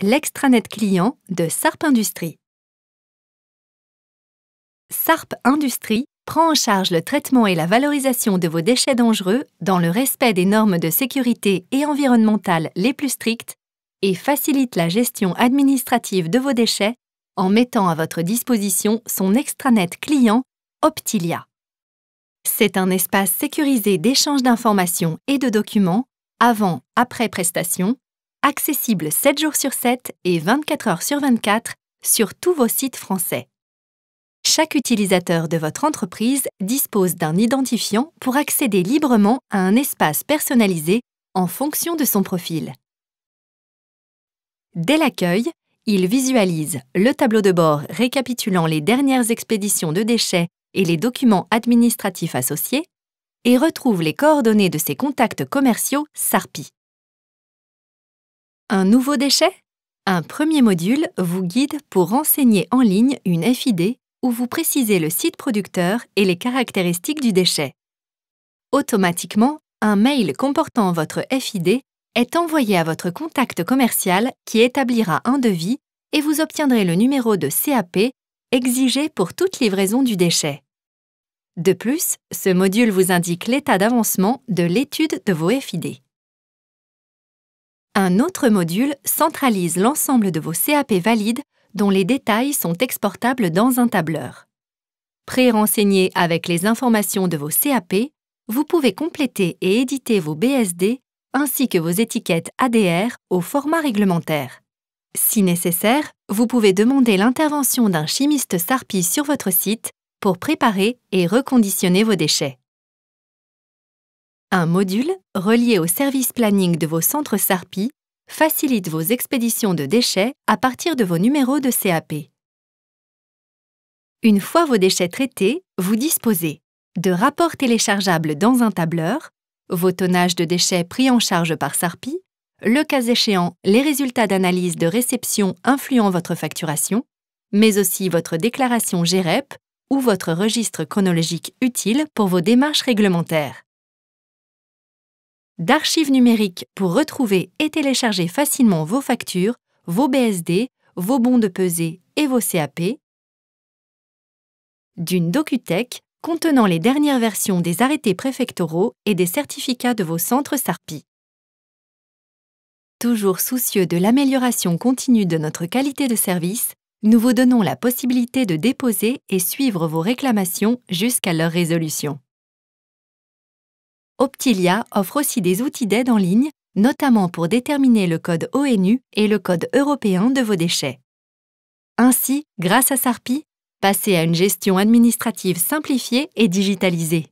L'extranet client de SARP Industrie. SARP Industrie prend en charge le traitement et la valorisation de vos déchets dangereux dans le respect des normes de sécurité et environnementales les plus strictes et facilite la gestion administrative de vos déchets en mettant à votre disposition son extranet client Optilia. C'est un espace sécurisé d'échange d'informations et de documents avant, après prestation, accessible 7 jours sur 7 et 24 heures sur 24 sur tous vos sites français. Chaque utilisateur de votre entreprise dispose d'un identifiant pour accéder librement à un espace personnalisé en fonction de son profil. Dès l'accueil, il visualise le tableau de bord récapitulant les dernières expéditions de déchets et les documents administratifs associés et retrouve les coordonnées de ses contacts commerciaux SARPI. Un nouveau déchet Un premier module vous guide pour renseigner en ligne une FID où vous précisez le site producteur et les caractéristiques du déchet. Automatiquement, un mail comportant votre FID est envoyé à votre contact commercial qui établira un devis et vous obtiendrez le numéro de CAP exigé pour toute livraison du déchet. De plus, ce module vous indique l'état d'avancement de l'étude de vos FID. Un autre module centralise l'ensemble de vos CAP valides dont les détails sont exportables dans un tableur. Pré-renseigné avec les informations de vos CAP, vous pouvez compléter et éditer vos BSD ainsi que vos étiquettes ADR au format réglementaire. Si nécessaire, vous pouvez demander l'intervention d'un chimiste SARPI sur votre site pour préparer et reconditionner vos déchets. Un module relié au service planning de vos centres SARPI facilite vos expéditions de déchets à partir de vos numéros de CAP. Une fois vos déchets traités, vous disposez de rapports téléchargeables dans un tableur, vos tonnages de déchets pris en charge par SARPI, le cas échéant, les résultats d'analyse de réception influant votre facturation, mais aussi votre déclaration GREP ou votre registre chronologique utile pour vos démarches réglementaires d'archives numériques pour retrouver et télécharger facilement vos factures, vos BSD, vos bons de pesée et vos CAP, d'une docutech contenant les dernières versions des arrêtés préfectoraux et des certificats de vos centres SARPI. Toujours soucieux de l'amélioration continue de notre qualité de service, nous vous donnons la possibilité de déposer et suivre vos réclamations jusqu'à leur résolution. Optilia offre aussi des outils d'aide en ligne, notamment pour déterminer le code ONU et le code européen de vos déchets. Ainsi, grâce à Sarpi, passez à une gestion administrative simplifiée et digitalisée.